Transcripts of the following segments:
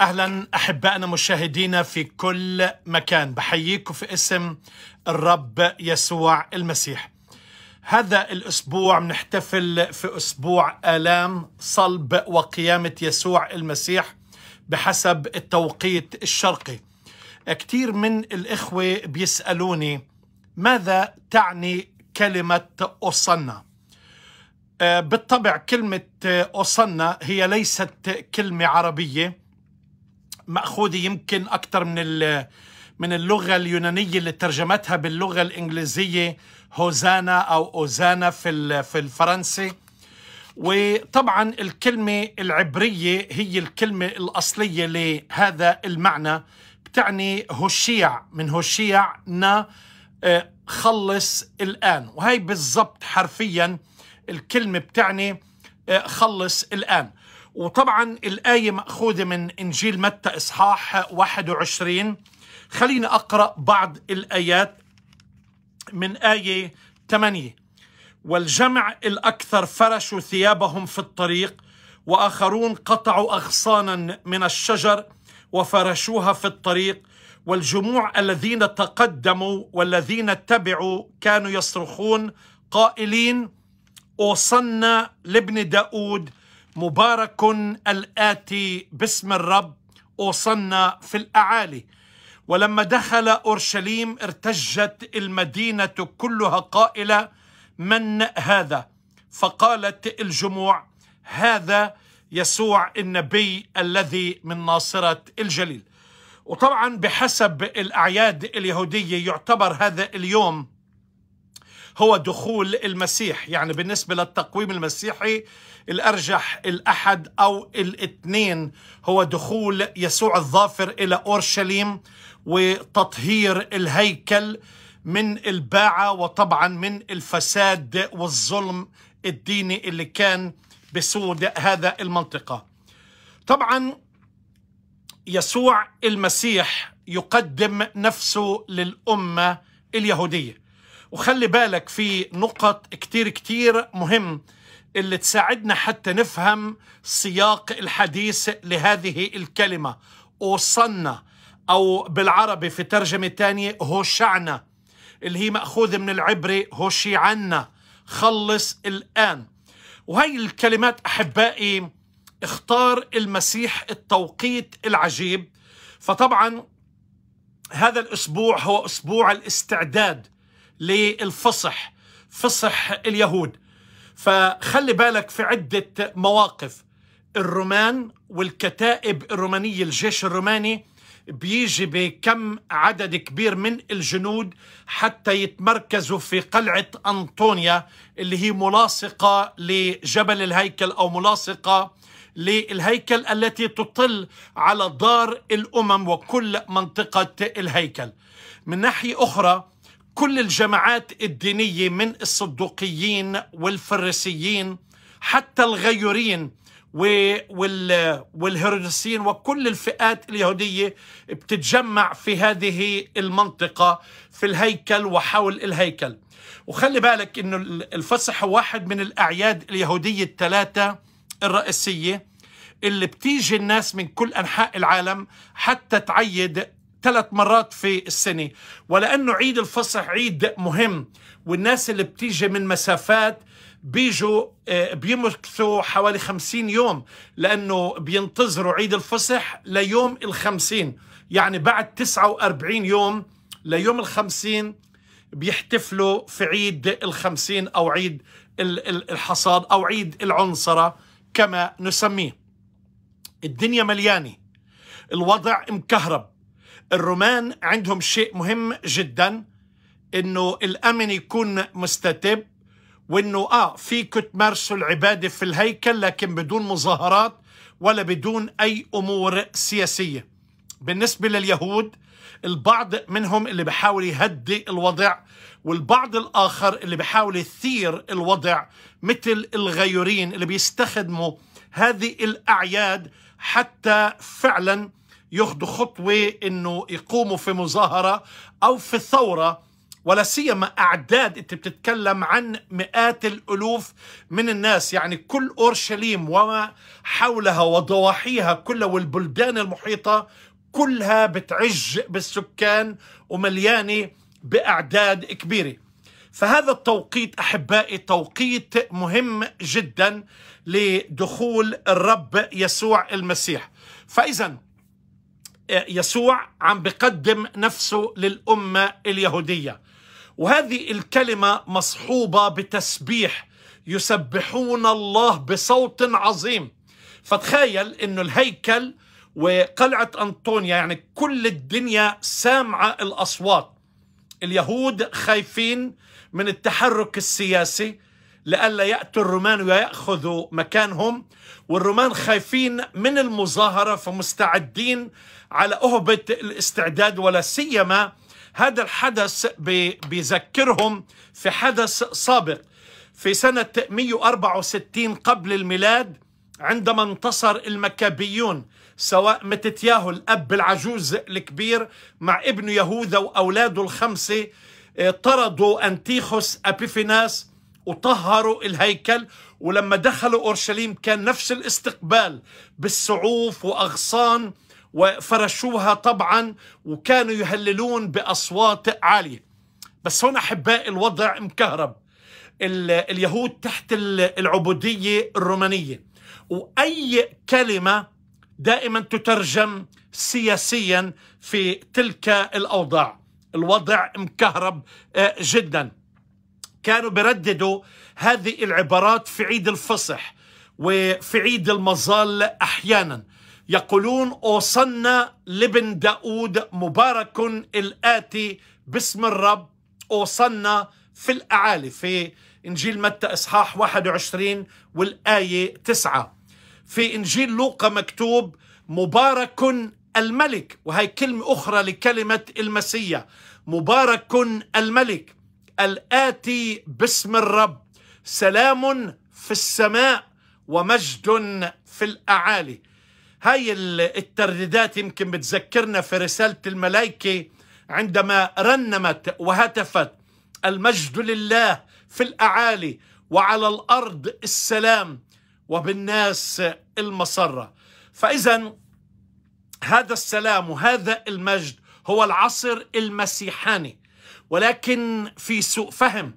اهلا احبائنا مشاهدينا في كل مكان بحييكم في اسم الرب يسوع المسيح هذا الاسبوع بنحتفل في اسبوع الام صلب وقيامه يسوع المسيح بحسب التوقيت الشرقي كثير من الاخوه بيسالوني ماذا تعني كلمه اوصنا آه، بالطبع كلمه اوصنا هي ليست كلمه عربيه مأخوذة يمكن أكثر من من اللغة اليونانية اللي ترجمتها باللغة الإنجليزية هوزانا أو أوزانا في في الفرنسي وطبعا الكلمة العبرية هي الكلمة الأصلية لهذا المعنى بتعني هوشيع من هوشيع نا آه، خلص الآن وهي بالضبط حرفيا الكلمة بتعني آه، خلص الآن وطبعا الآية مأخوذة من إنجيل متى إصحاح 21 خليني أقرأ بعض الآيات من آية 8 والجمع الأكثر فرشوا ثيابهم في الطريق وآخرون قطعوا أغصانا من الشجر وفرشوها في الطريق والجموع الذين تقدموا والذين تبعوا كانوا يصرخون قائلين أوصنا لابن داود مبارك الآتي باسم الرب أوصنا في الأعالي ولما دخل أورشليم ارتجت المدينة كلها قائلة من هذا فقالت الجموع هذا يسوع النبي الذي من ناصرة الجليل وطبعا بحسب الأعياد اليهودية يعتبر هذا اليوم هو دخول المسيح يعني بالنسبة للتقويم المسيحي الأرجح الأحد أو الاثنين هو دخول يسوع الظافر إلى أورشليم وتطهير الهيكل من الباعة وطبعا من الفساد والظلم الديني اللي كان بسود هذا المنطقة طبعا يسوع المسيح يقدم نفسه للأمة اليهودية وخلي بالك في نقط كتير كتير مهم اللي تساعدنا حتى نفهم سياق الحديث لهذه الكلمة أوصلنا أو بالعربي في ترجمة تانية هوشعنا اللي هي مأخوذة من العبري هوشيعنا خلص الآن وهي الكلمات أحبائي اختار المسيح التوقيت العجيب فطبعا هذا الأسبوع هو أسبوع الاستعداد للفصح فصح اليهود فخلي بالك في عدة مواقف الرومان والكتائب الرومانية الجيش الروماني بيجي بكم عدد كبير من الجنود حتى يتمركزوا في قلعة أنطونيا اللي هي ملاصقة لجبل الهيكل أو ملاصقة للهيكل التي تطل على دار الأمم وكل منطقة الهيكل من ناحية أخرى كل الجماعات الدينية من الصدوقيين والفريسيين حتى الغيورين والهيرودسيين وكل الفئات اليهودية بتتجمع في هذه المنطقة في الهيكل وحول الهيكل وخلي بالك أنه الفصح واحد من الأعياد اليهودية الثلاثة الرئيسية اللي بتيجي الناس من كل أنحاء العالم حتى تعيد ثلاث مرات في السنة ولأنه عيد الفصح عيد مهم والناس اللي بتيجي من مسافات بيجوا آه، بيمكثوا حوالي خمسين يوم لأنه بينتظروا عيد الفصح ليوم الخمسين يعني بعد 49 يوم ليوم الخمسين بيحتفلوا في عيد الخمسين أو عيد الحصاد أو عيد العنصرة كما نسميه الدنيا مليانة الوضع مكهرب الرومان عندهم شيء مهم جدا انه الامن يكون مستتب وانه اه فيكم تمارسوا العباده في الهيكل لكن بدون مظاهرات ولا بدون اي امور سياسيه. بالنسبه لليهود البعض منهم اللي بحاول يهدئ الوضع والبعض الآخر اللي بحاول يثير الوضع مثل الغيورين اللي بيستخدموا هذه الأعياد حتى فعلا ياخذوا خطوه انه يقوموا في مظاهره او في ثوره ولا سيما اعداد انت بتتكلم عن مئات الالوف من الناس يعني كل اورشليم وما حولها وضواحيها كلها والبلدان المحيطه كلها بتعج بالسكان ومليانه باعداد كبيره فهذا التوقيت احبائي توقيت مهم جدا لدخول الرب يسوع المسيح فاذا يسوع عم بقدم نفسه للأمة اليهودية وهذه الكلمة مصحوبة بتسبيح يسبحون الله بصوت عظيم فتخيل انه الهيكل وقلعة أنطونيا يعني كل الدنيا سامعة الأصوات اليهود خايفين من التحرك السياسي لئلا يأتوا الرومان ويأخذوا مكانهم والرومان خايفين من المظاهرة فمستعدين على أهبة الاستعداد ولا سيما هذا الحدث بيذكرهم في حدث سابق في سنة 164 قبل الميلاد عندما انتصر المكابيون سواء متتياهو الأب العجوز الكبير مع ابنه يهوذا وأولاده الخمسة طردوا أنتيخوس أبيفيناس وطهروا الهيكل ولما دخلوا أورشليم كان نفس الاستقبال بالسعوف وأغصان وفرشوها طبعا وكانوا يهللون بأصوات عالية بس هون أحباء الوضع مكهرب اليهود تحت العبودية الرومانية وأي كلمة دائما تترجم سياسيا في تلك الأوضاع الوضع مكهرب آه، جداً كانوا بيرددوا هذه العبارات في عيد الفصح وفي عيد المظال أحيانا يقولون أوصلنا لابن داود مبارك الآتي باسم الرب أوصلنا في الأعالي في إنجيل متى إصحاح 21 والآية 9 في إنجيل لوقا مكتوب مبارك الملك وهي كلمة أخرى لكلمة المسيح مبارك الملك الآتي باسم الرب سلام في السماء ومجد في الأعالي هاي الترددات يمكن بتذكرنا في رسالة الملائكة عندما رنمت وهتفت المجد لله في الأعالي وعلى الأرض السلام وبالناس المسرة فإذا هذا السلام وهذا المجد هو العصر المسيحاني ولكن في سوء فهم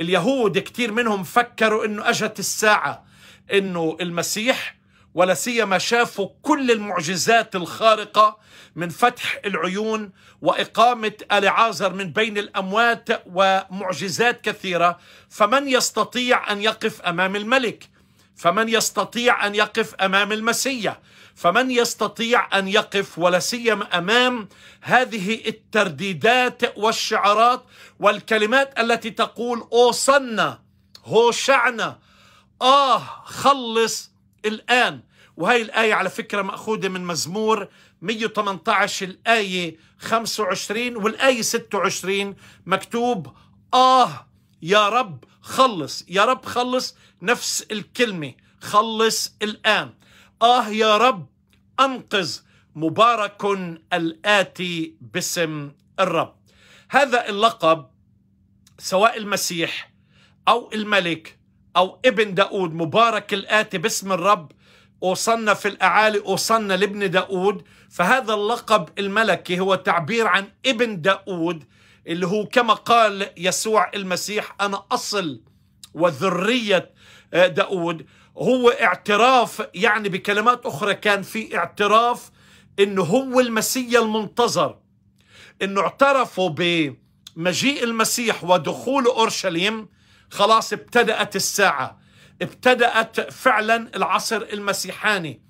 اليهود كتير منهم فكروا انه اجت الساعه انه المسيح ولا سيما شافوا كل المعجزات الخارقه من فتح العيون واقامه العازر من بين الاموات ومعجزات كثيره فمن يستطيع ان يقف امام الملك فمن يستطيع ان يقف امام المسيح فمن يستطيع ان يقف ولا سيما امام هذه الترديدات والشعارات والكلمات التي تقول اوصلنا هوشعنا اه خلص الان وهي الايه على فكره ماخوذه من مزمور 118 الايه 25 والايه 26 مكتوب اه يا رب خلص يا رب خلص نفس الكلمه خلص الان آه يا رب أنقذ مبارك الآتي باسم الرب هذا اللقب سواء المسيح أو الملك أو ابن داود مبارك الآتي باسم الرب أوصلنا في الأعالي أوصلنا لابن داود فهذا اللقب الملكي هو تعبير عن ابن داود اللي هو كما قال يسوع المسيح أنا أصل وذرية آه، داود هو اعتراف يعني بكلمات أخرى كان في اعتراف إنه هو المسيا المنتظر إنه اعترفوا بمجيء المسيح ودخول أورشليم خلاص ابتدأت الساعة ابتدأت فعلا العصر المسيحاني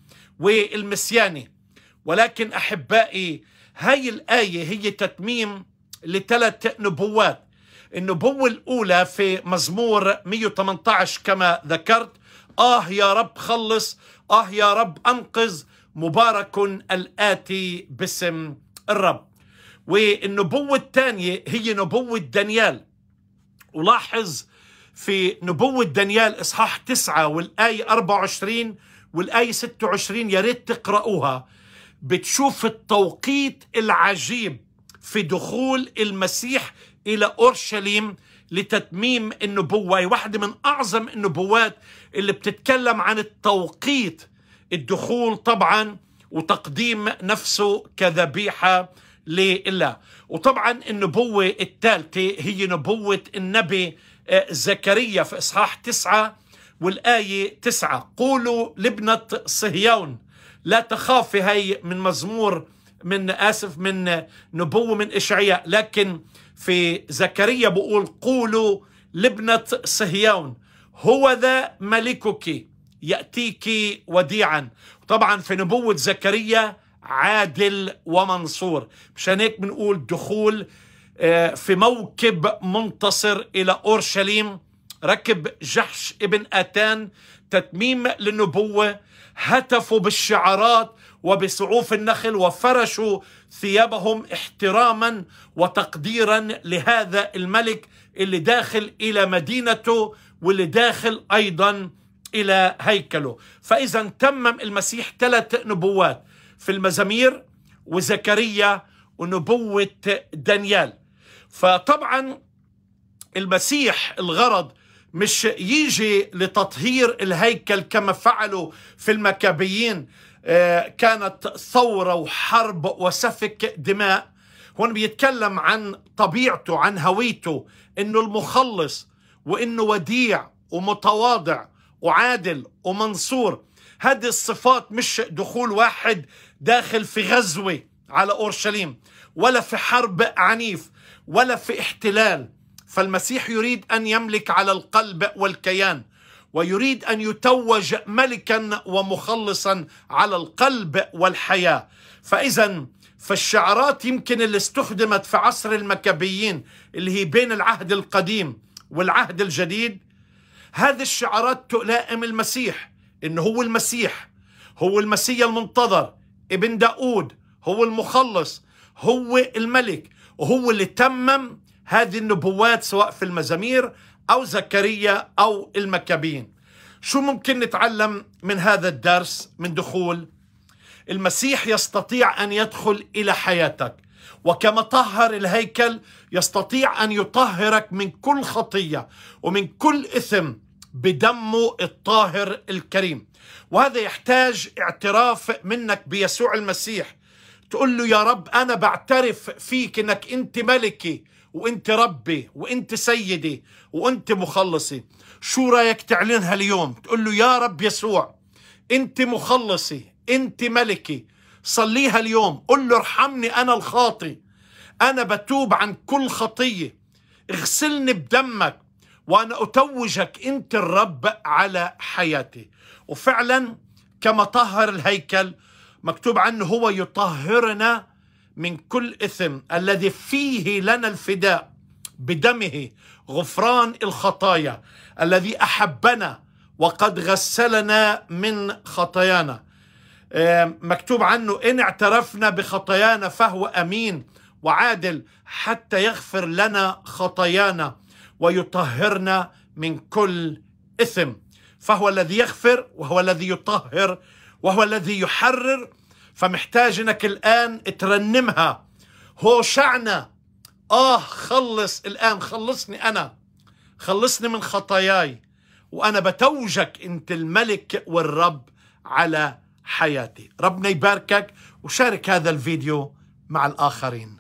والمسياني ولكن أحبائي هاي الآية هي تتميم لثلاث نبوات النبوة الأولى في مزمور 118 كما ذكرت آه يا رب خلص آه يا رب أنقذ مبارك الآتي باسم الرب والنبوة الثانية هي نبوة دانيال ولاحظ في نبوة دانيال إصحاح 9 والآية 24 والآية 26 يا ريت تقرأوها بتشوف التوقيت العجيب في دخول المسيح إلى أورشليم لتتميم النبوة واحدة من أعظم النبوات اللي بتتكلم عن التوقيت الدخول طبعا وتقديم نفسه كذبيحة لله وطبعا النبوة الثالثة هي نبوة النبي آه، زكريا في إصحاح تسعة والآية تسعة قولوا لابنة صهيون لا تخافي هي من مزمور من آسف من نبوة من إشعياء لكن في زكريا بقول قولوا لابنة صهيون هو ذا ملكك يأتيك وديعا طبعا في نبوة زكريا عادل ومنصور مشان هيك بنقول دخول آه، في موكب منتصر إلى أورشليم ركب جحش ابن أتان تتميم للنبوة هتفوا بالشعارات وبسعوف النخل وفرشوا ثيابهم احتراما وتقديرا لهذا الملك اللي داخل إلى مدينته واللي داخل أيضا إلى هيكله فإذا تمم المسيح ثلاث نبوات في المزامير وزكريا ونبوة دانيال فطبعا المسيح الغرض مش يجي لتطهير الهيكل كما فعلوا في المكابيين آه، كانت ثورة وحرب وسفك دماء هون بيتكلم عن طبيعته عن هويته انه المخلص وانه وديع ومتواضع وعادل ومنصور هذه الصفات مش دخول واحد داخل في غزوه على اورشليم ولا في حرب عنيف ولا في احتلال فالمسيح يريد ان يملك على القلب والكيان ويريد ان يتوج ملكا ومخلصا على القلب والحياه فاذا فالشعارات يمكن اللي استخدمت في عصر المكابيين اللي هي بين العهد القديم والعهد الجديد هذه الشعارات تلائم المسيح إنه هو المسيح هو المسيح المنتظر ابن داود هو المخلص هو الملك وهو اللي تمم هذه النبوات سواء في المزامير أو زكريا أو المكابين شو ممكن نتعلم من هذا الدرس من دخول المسيح يستطيع أن يدخل إلى حياتك وكما طهر الهيكل يستطيع ان يطهرك من كل خطيه ومن كل اثم بدمه الطاهر الكريم وهذا يحتاج اعتراف منك بيسوع المسيح تقول له يا رب انا بعترف فيك انك انت ملكي وانت ربي وانت سيدي وانت مخلصي شو رايك تعلنها اليوم تقول له يا رب يسوع انت مخلصي انت ملكي صليها اليوم قل له ارحمني أنا الخاطي أنا بتوب عن كل خطية اغسلني بدمك وأنا أتوجك أنت الرب على حياتي وفعلا كما طهر الهيكل مكتوب عنه هو يطهرنا من كل إثم الذي فيه لنا الفداء بدمه غفران الخطايا الذي أحبنا وقد غسلنا من خطايانا مكتوب عنه إن اعترفنا بخطايانا فهو أمين وعادل حتى يغفر لنا خطايانا ويطهرنا من كل إثم فهو الذي يغفر وهو الذي يطهر وهو الذي يحرر فمحتاج انك الان ترنمها هوشعنا اه خلص الان خلصني انا خلصني من خطاياي وانا بتوجك انت الملك والرب على حياتي ربنا يباركك وشارك هذا الفيديو مع الآخرين